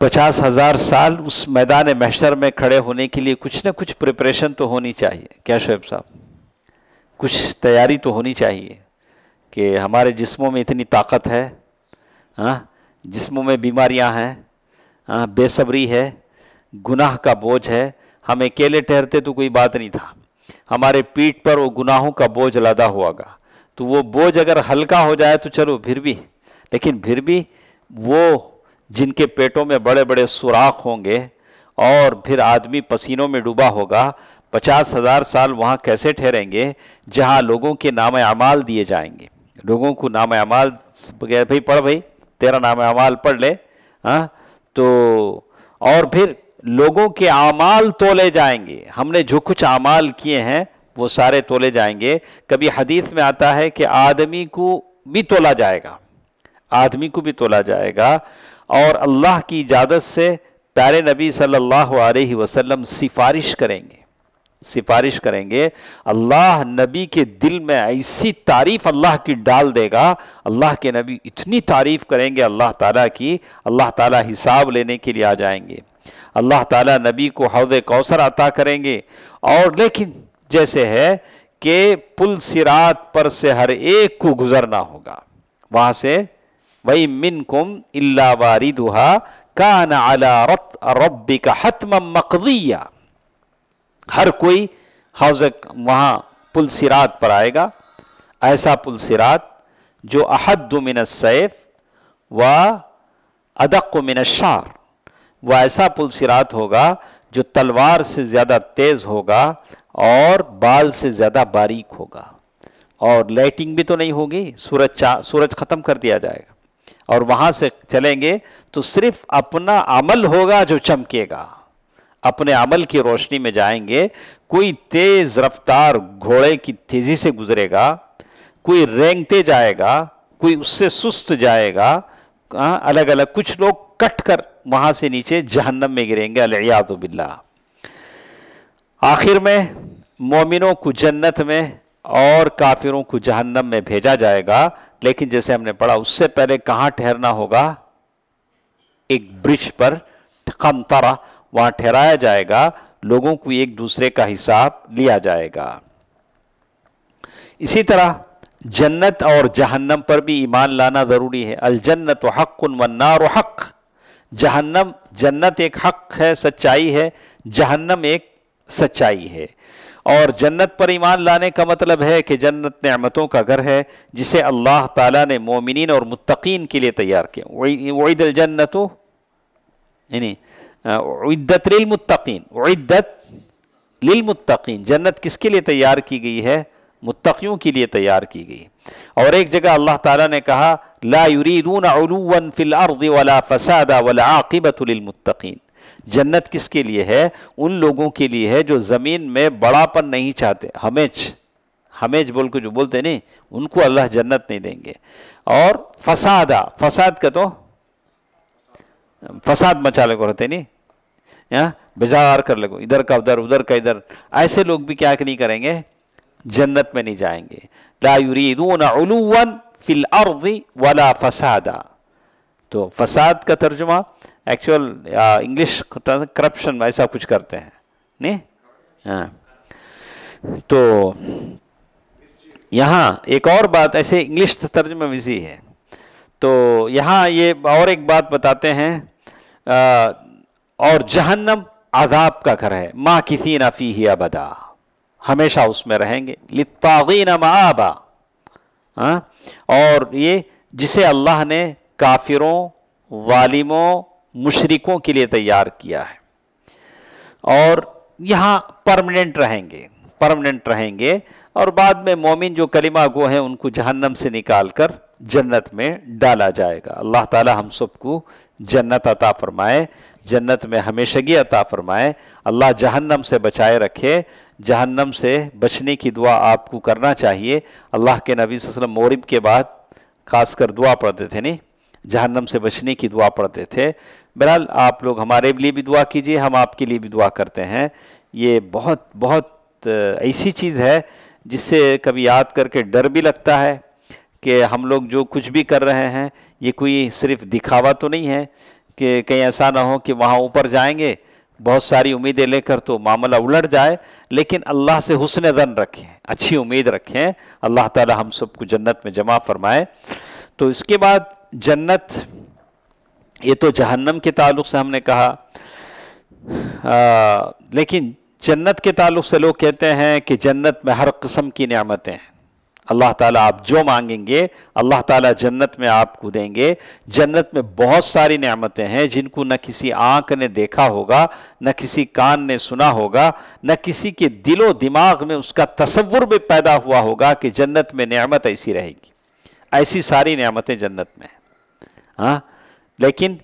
पचास हज़ार साल उस मैदान मैशर में खड़े होने के लिए कुछ ना कुछ प्रिपरेशन तो होनी चाहिए क्या शुएब साहब कुछ तैयारी तो होनी चाहिए कि हमारे जिस्मों में इतनी ताकत है हाँ जिस्मों में बीमारियां हैं हाँ बेसब्री है गुनाह का बोझ है हम अकेले ठहरते तो कोई बात नहीं था हमारे पीठ पर वो गुनाहों का बोझ लादा हुआ गा तो वो बोझ अगर हल्का हो जाए तो चलो फिर भी लेकिन फिर भी वो जिनके पेटों में बड़े बड़े सुराख होंगे और फिर आदमी पसीनों में डूबा होगा पचास हज़ार साल वहाँ कैसे ठहरेंगे जहाँ लोगों के नाम अमाल दिए जाएंगे लोगों को नाम अमाल भाई पढ़ भाई तेरा नाम अमाल पढ़ ले हाँ तो और फिर लोगों के अमाल तोले जाएंगे हमने जो कुछ अमाल किए हैं वो सारे तोले जाएंगे कभी हदीस में आता है कि आदमी को भी तोला जाएगा आदमी को भी तोला जाएगा और अल्लाह की इजाज़त से प्यारे नबी सल्लल्लाहु अलैहि वसल्लम सिफारिश करेंगे सिफारिश करेंगे अल्लाह नबी के दिल में ऐसी तारीफ अल्लाह की डाल देगा अल्लाह के नबी इतनी तारीफ करेंगे अल्लाह ताला की अल्लाह ताला हिसाब लेने के लिए आ जाएंगे अल्लाह ताला नबी को हौद कौसर अता करेंगे और लेकिन जैसे है कि पुल सिरात पर से हर एक को गुजरना होगा वहां से वही मिन कुम इला वारी दुहा कान आला रत रबी का हतम मकदिया हर कोई हाउज वहां पुल सिरात पर आएगा ऐसा पुल सिरात जो अहद मिन सैफ व अदक मिन शार वह ऐसा पुल सिरात होगा जो तलवार से ज़्यादा तेज़ होगा और बाल से ज़्यादा बारीक होगा और लाइटिंग भी तो नहीं होगी सूरज चा सूरज ख़त्म कर दिया जाएगा और वहाँ से चलेंगे तो सिर्फ अपना अमल होगा जो चमकेगा अपने अमल की रोशनी में जाएंगे कोई तेज़ रफ्तार घोड़े की तेज़ी से गुजरेगा कोई रेंगते जाएगा कोई उससे सुस्त जाएगा हाँ, अलग अलग कुछ लोग कट कर वहाँ से नीचे जहन्नम में गिरेंगे अलयात बिल्ला आखिर में मोमिनों को जन्नत में और काफिरों को जहन्नम में भेजा जाएगा लेकिन जैसे हमने पढ़ा उससे पहले कहाँ ठहरना होगा एक ब्रिज पर खमतरा वहाँ ठहराया जाएगा लोगों को एक दूसरे का हिसाब लिया जाएगा इसी तरह जन्नत और जहन्नम पर भी ईमान लाना ज़रूरी है अलजन्नत हक़ुन वन्नार हक़ जहन्नम जन्नत एक हक़ है सच्चाई है जहन्नम एक सच्चाई है और जन्नत पर ईमान लाने का मतलब है कि जन्नत नमतों का घर है जिसे अल्लाह ताला ने मोमिन और मुतकीन के लिए तैयार किया वही जन्नतों यानी उद्दत लिलमुतकीन उद्दत लिलमुतकीन जन्नत किसके लिए तैयार की गई है मुतकीयों के लिए तैयार की गई और एक जगह अल्लाह ताला ने कहा ला युरीदून फिल अर्द वला फसादा वला आकिबत लिलमुतकीन जन्नत किसके लिए है उन लोगों के लिए है जो ज़मीन में बड़ापन नहीं चाहते हमेज हमेज बोल के जो बोलते नहीं उनको अल्लाह जन्नत नहीं देंगे और फसादा फसाद का तो फसाद मचाले को रहते नहीं या बेजार कर लेको इधर का उधर उधर का इधर ऐसे लोग भी क्या नहीं करेंगे जन्नत में नहीं जाएंगे फिल अर्द फसादा तो फसाद का तर्जुमा एक्चुअल इंग्लिश करप्शन ऐसा कुछ करते हैं नहीं हाँ तो यहाँ एक और बात ऐसे इंग्लिश तर्ज में विजी है तो यहाँ ये और एक बात बताते हैं आ, और जहन्नम आज़ाब का घर है माँ किसी नफ़ी ही अबदा हमेशा उसमें रहेंगे लितागी नमाबा हाँ? और ये जिसे अल्लाह ने काफिरों वालिमों मुशरकों के लिए तैयार किया है और यहाँ परमानेंट रहेंगे परमानेंट रहेंगे और बाद में मोमिन जो कलिमा गो हैं उनको जहन्नम से निकाल कर जन्नत में डाला जाएगा अल्लाह ताला हम सबको जन्नत अता फरमाए जन्नत में हमेशगी अता फरमाए अल्लाह जहन्नम से बचाए रखे जहन्नम से बचने की दुआ आपको करना चाहिए अल्लाह के नबी वसलम मोरब के बाद खासकर दुआ पढ़ते थे नहीं जहन्नम से बचने की दुआ पढ़ते थे बहरहाल आप लोग हमारे लिए भी दुआ कीजिए हम आपके लिए भी दुआ करते हैं ये बहुत बहुत ऐसी चीज़ है जिससे कभी याद करके डर भी लगता है कि हम लोग जो कुछ भी कर रहे हैं ये कोई सिर्फ दिखावा तो नहीं है कि कहीं ऐसा ना हो कि वहाँ ऊपर जाएंगे बहुत सारी उम्मीदें लेकर तो मामला उलट जाए लेकिन अल्लाह से हुसन दन रखें अच्छी उम्मीद रखें अल्लाह ताला हम सबको जन्नत में जमा फरमाए तो इसके बाद जन्नत ये तो जहन्नम के ताल्लुक से हमने कहा आ, लेकिन जन्नत के ताल्लुक से लोग कहते हैं कि जन्नत में हर कस्म की नियामतें हैं अल्लाह ताला आप जो मांगेंगे अल्लाह ताला जन्नत में आपको देंगे जन्नत में बहुत सारी नियामतें हैं जिनको न किसी आंख ने देखा होगा न किसी कान ने सुना होगा न किसी के दिलो दिमाग में उसका तस्वुर भी पैदा हुआ होगा कि जन्नत में नियामत ऐसी रहेगी ऐसी सारी नियामतें जन्नत में हैं हाँ लेकिन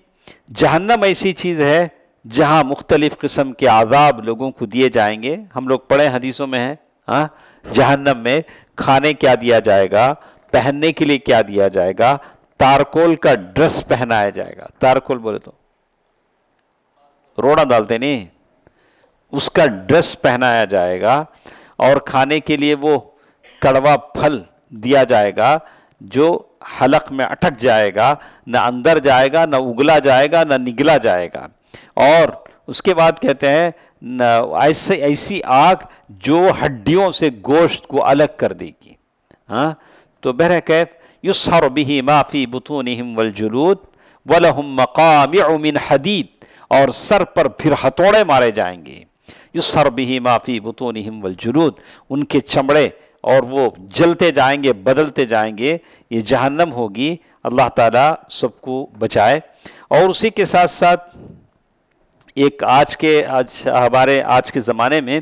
जहन्नम ऐसी चीज़ है जहाँ मुख्तलिफ़ किस्म के आज़ाब लोगों को दिए जाएंगे हम लोग पढ़े हदीसों में हैं हाँ जहन्नम में खाने क्या दिया जाएगा पहनने के लिए क्या दिया जाएगा तारकोल का ड्रेस पहनाया जाएगा तारकोल बोले तो रोड़ा डालते नहीं उसका ड्रेस पहनाया जाएगा और खाने के लिए वो कड़वा फल दिया जाएगा जो हलक में अटक जाएगा ना अंदर जाएगा ना उगला जाएगा न निगला जाएगा और उसके बाद कहते हैं ऐसे ऐसी आग जो हड्डियों से गोश्त को अलग कर देगी हाँ तो बहर कैफ युसर बिही माफ़ी बतून वलजलूद वलहम मकाम उमिन हदीद और सर पर फिर हथौड़े मारे जाएंगे युसर बिही माफ़ी बतून वलजलूद उनके चमड़े और वो जलते जाएंगे बदलते जाएंगे ये जहन्नम होगी अल्लाह ताला सबको बचाए और उसी के साथ साथ एक आज के आज हमारे आज के ज़माने में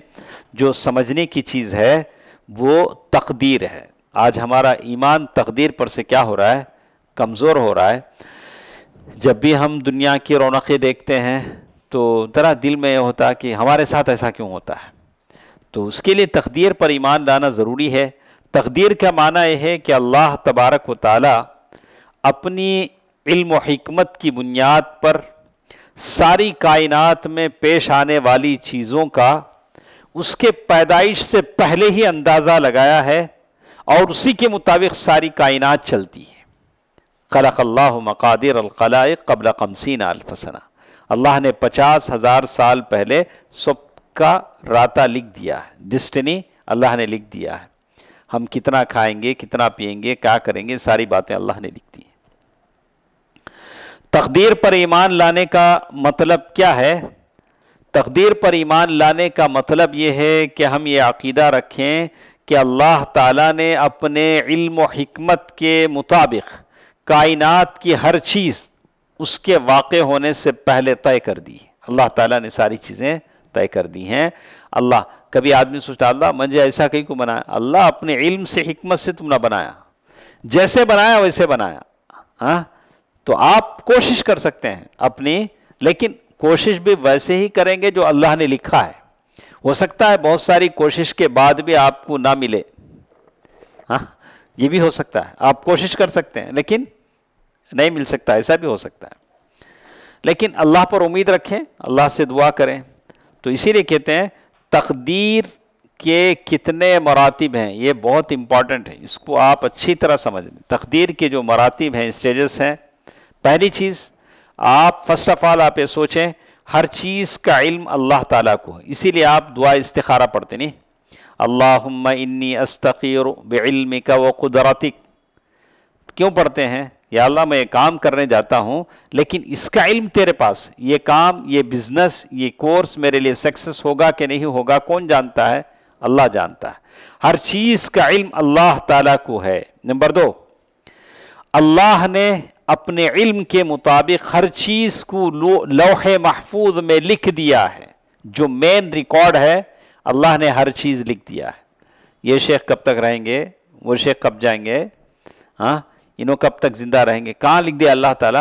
जो समझने की चीज़ है वो तकदीर है आज हमारा ईमान तकदीर पर से क्या हो रहा है कमज़ोर हो रहा है जब भी हम दुनिया की रौनकें देखते हैं तो ज़रा दिल में ये होता है कि हमारे साथ ऐसा क्यों होता है तो उसके लिए तकदीर पर ईमान लाना ज़रूरी है तकदीर का माना यह है कि अल्लाह तबारक व अपनी इल्म की बुनियाद पर सारी कायनात में पेश आने वाली चीज़ों का उसके पैदाइश से पहले ही अंदाज़ा लगाया है और उसी के मुताबिक सारी कायनात चलती है खलकल्ला मकादिर अलखलाए कबल कमसीना अलफसना अल्लाह ने पचास हज़ार साल पहले सब का राता लिख दिया है डिस्टनी अल्लाह ने लिख दिया है हम कितना खाएंगे कितना पिएंगे क्या करेंगे सारी बातें अल्लाह ने लिख दी तकदीर पर ईमान लाने का मतलब क्या है तकदीर पर ईमान लाने का मतलब ये है कि हम ये अकीदा रखें कि अल्लाह ताला ने अपने इल्म हमत के मुताबिक कायनात की हर चीज़ उसके वाक़ होने से पहले तय कर दी अल्लाह ताला ने सारी चीज़ें तय कर दी हैं अल्लाह कभी आदमी सोचता अल्लाह मुझे ऐसा कहीं को बनाया अल्लाह अपने इल्म से हमत से तुमने बनाया जैसे बनाया वैसे बनाया हाँ तो आप कोशिश कर सकते हैं अपनी लेकिन कोशिश भी वैसे ही करेंगे जो अल्लाह ने लिखा है हो सकता है बहुत सारी कोशिश के बाद भी आपको ना मिले हाँ ये भी हो सकता है आप कोशिश कर सकते हैं लेकिन नहीं मिल सकता ऐसा भी हो सकता है लेकिन अल्लाह पर उम्मीद रखें अल्लाह से दुआ करें तो इसीलिए कहते हैं तकदीर के कितने मरातब हैं ये बहुत इम्पॉर्टेंट है इसको आप अच्छी तरह समझ लें तकदीर के जो मरातब हैं स्टेजेस हैं पहली चीज़ आप फर्स्ट ऑफ़ ऑल आप ये सोचें हर चीज़ का इल्म अल्लाह ताला को इसीलिए आप दुआ इस्तारा पढ़ते नहीं अल्लाह इन्नी अस्तकीर बिल्मिका व कुदरतिक क्यों पढ़ते हैं या अल्लाह मैं काम करने जाता हूँ लेकिन इसका इल्म तेरे पास ये काम ये बिजनेस ये कोर्स मेरे लिए सक्सेस होगा कि नहीं होगा कौन जानता है अल्लाह जानता है हर चीज़ का इल्म अल्लाह ताला को है नंबर दो अल्लाह ने अपने इल्म के मुताबिक हर चीज़ को लोहे महफूज में लिख दिया है जो मेन रिकॉर्ड है अल्लाह ने हर चीज़ लिख दिया है ये शेख कब तक रहेंगे वो शेख कब जाएंगे हाँ इन्हों कब तक जिंदा रहेंगे कहाँ लिख दिया अल्लाह ताला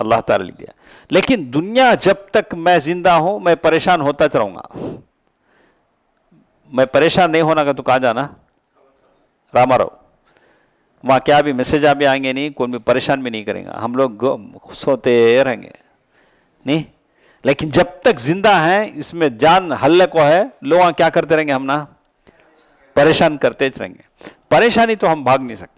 अल्लाह ताला लिख दिया लेकिन दुनिया जब तक मैं जिंदा हूँ मैं परेशान होता चलाऊँगा मैं परेशान नहीं होना का तो कहाँ जाना रामा रो वहाँ क्या भी मैसेज आ भी आएंगे नहीं कोई भी परेशान भी नहीं करेंगे हम लोग सोते रहेंगे नहीं लेकिन जब तक जिंदा हैं इसमें जान हल्ले को है लोग क्या करते रहेंगे हम ना परेशान करते रहेंगे परेशानी तो हम भाग नहीं सकते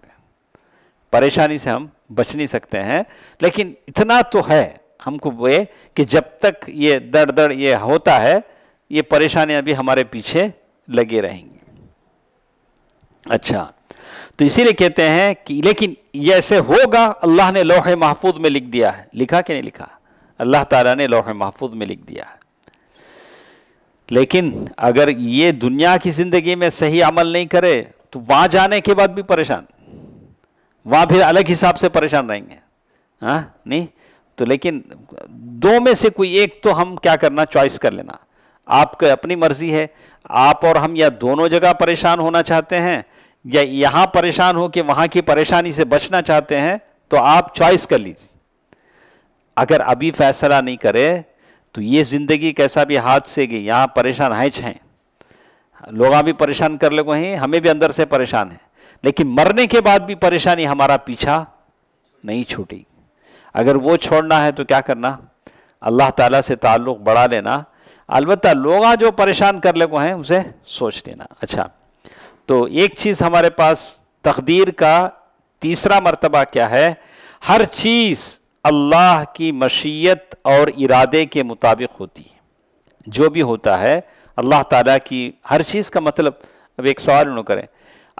परेशानी से हम बच नहीं सकते हैं लेकिन इतना तो है हमको वे कि जब तक ये दर दर ये होता है ये परेशानियां भी हमारे पीछे लगे रहेंगी अच्छा तो इसीलिए कहते हैं कि लेकिन ये ऐसे होगा अल्लाह ने लोहे महफूज में लिख दिया है लिखा कि नहीं लिखा अल्लाह ताला ने लोह महफूज में लिख दिया है लेकिन अगर ये दुनिया की ज़िंदगी में सही अमल नहीं करे तो वहां जाने के बाद भी परेशान वहाँ फिर अलग हिसाब से परेशान रहेंगे हाँ नहीं तो लेकिन दो में से कोई एक तो हम क्या करना चॉइस कर लेना आपके अपनी मर्जी है आप और हम या दोनों जगह परेशान होना चाहते हैं या यहाँ परेशान हो कि वहाँ की परेशानी से बचना चाहते हैं तो आप चॉइस कर लीजिए अगर अभी फैसला नहीं करें तो ये ज़िंदगी कैसा भी हाथ से गई यहाँ परेशान है छें लोग अभी परेशान कर ले हैं हमें भी अंदर से परेशान है लेकिन मरने के बाद भी परेशानी हमारा पीछा नहीं छूटी अगर वो छोड़ना है तो क्या करना अल्लाह ताला से ताल्लुक़ बढ़ा लेना अलबत् लोग जो परेशान ले को हैं उसे सोच लेना अच्छा तो एक चीज़ हमारे पास तकदीर का तीसरा मरतबा क्या है हर चीज़ अल्लाह की मशीयत और इरादे के मुताबिक होती है जो भी होता है अल्लाह ताला की हर चीज़ का मतलब अब एक सवाल उन्होंने करें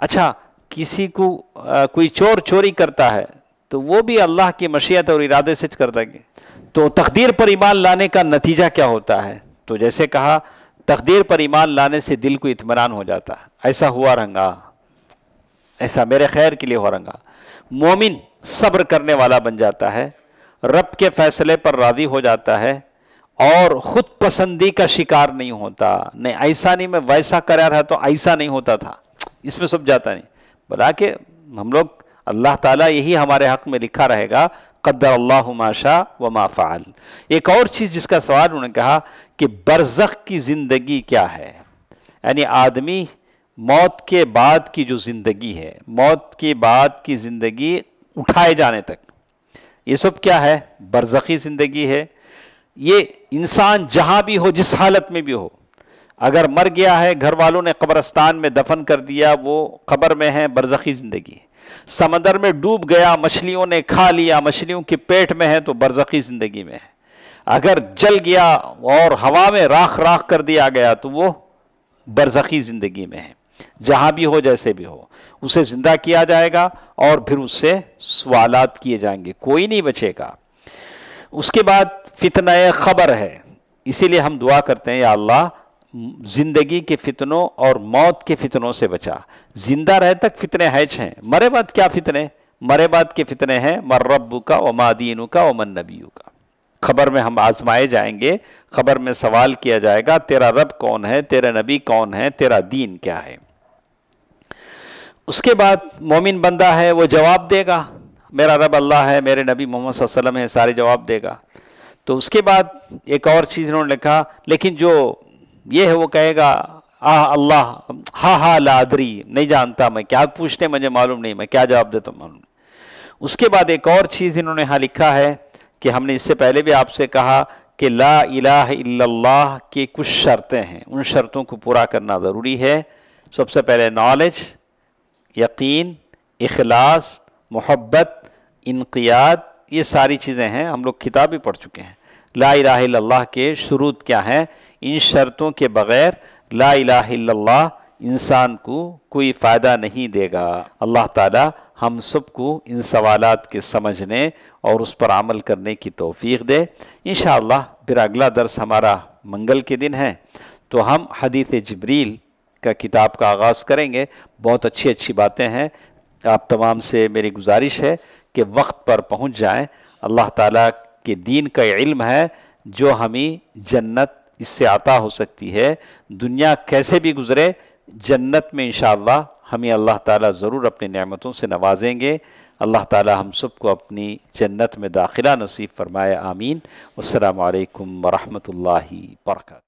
अच्छा किसी को आ, कोई चोर चोरी करता है तो वो भी अल्लाह की मशीत और इरादे से कर देंगे तो तकदीर पर ईमान लाने का नतीजा क्या होता है तो जैसे कहा तकदीर पर ईमान लाने से दिल को इतमान हो जाता है ऐसा हुआ रंगा ऐसा मेरे खैर के लिए हो रंगा मोमिन सब्र करने वाला बन जाता है रब के फैसले पर राजी हो जाता है और ख़ुद पसंदी का शिकार नहीं होता नहीं ऐसा नहीं मैं वैसा करा रहा तो ऐसा नहीं होता था इसमें सब जाता नहीं बता के हम लोग अल्लाह ताला यही हमारे हक में लिखा रहेगा कदर अल्लाह माशा व माफ़ाल एक और चीज़ जिसका सवाल उन्होंने कहा कि बरज़ की ज़िंदगी क्या है यानी आदमी मौत के बाद की जो ज़िंदगी है मौत के बाद की ज़िंदगी उठाए जाने तक ये सब क्या है बरज़ी ज़िंदगी है ये इंसान जहाँ भी हो जिस हालत में भी हो अगर मर गया है घर वालों ने कब्रस्तान में दफन कर दिया वो खबर में है बरजखी ज़िंदगी समंदर में डूब गया मछलियों ने खा लिया मछलियों के पेट में है तो बरजखी ज़िंदगी में है अगर जल गया और हवा में राख राख कर दिया गया तो वो बरजखी ज़िंदगी में है जहाँ भी हो जैसे भी हो उसे ज़िंदा किया जाएगा और फिर उससे सवालत किए जाएंगे कोई नहीं बचेगा उसके बाद फितना खबर है इसीलिए हम दुआ करते हैं या अल्लाह ज़िंदगी के फितनों और मौत के फितनों से बचा जिंदा रह तक फितने हैच हैं मरे बाद क्या फितने मरे बाद के फितने हैं मर का व मादीनू का व मन नबीयू का खबर में हम आजमाए जाएंगे खबर में सवाल किया जाएगा तेरा रब कौन है तेरा नबी कौन है तेरा दीन क्या है उसके बाद मोमिन बंदा है वो जवाब देगा मेरा रब अल्लाह है मेरे नबी मोहम्मद वसल्लम है सारे जवाब देगा तो उसके बाद एक और चीज़ उन्होंने लिखा लेकिन जो ये है वो कहेगा आ अल्लाह हा हा लादरी नहीं जानता मैं क्या पूछते मुझे मालूम नहीं मैं क्या जवाब देता मालूम उसके बाद एक और चीज़ इन्होंने यहाँ लिखा है कि हमने इससे पहले भी आपसे कहा कि ला इला इल्लल्लाह के कुछ शर्तें हैं उन शर्तों को पूरा करना ज़रूरी है सबसे पहले नॉलेज यकीन इखलास मोहब्बत इनकियाद ये सारी चीज़ें हैं हम लोग किताब भी पढ़ चुके हैं ला इला इल्लल्लाह के शुरूत क्या हैं इन शर्तों के बग़ैर ला इलाह इंसान को कोई फ़ायदा नहीं देगा अल्लाह ताला हम सबको इन सवाल के समझने और उस पर अमल करने की तोफ़ी दे इन फिर अगला दर्स हमारा मंगल के दिन है तो हम हदीत जबरील का किताब का आगाज़ करेंगे बहुत अच्छी अच्छी बातें हैं आप तमाम से मेरी गुजारिश है कि वक्त पर पहुंच जाएं अल्लाह ताला के दीन का इल्म है जो हमें जन्नत इससे आता हो सकती है दुनिया कैसे भी गुजरे जन्नत में इन हमें अल्लाह ताला ज़रूर अपनी नेमतों से नवाजेंगे अल्लाह ताला हम सबको अपनी जन्नत में दाखिला नसीब फरमाए आमीन असलकम वरहमल वर्का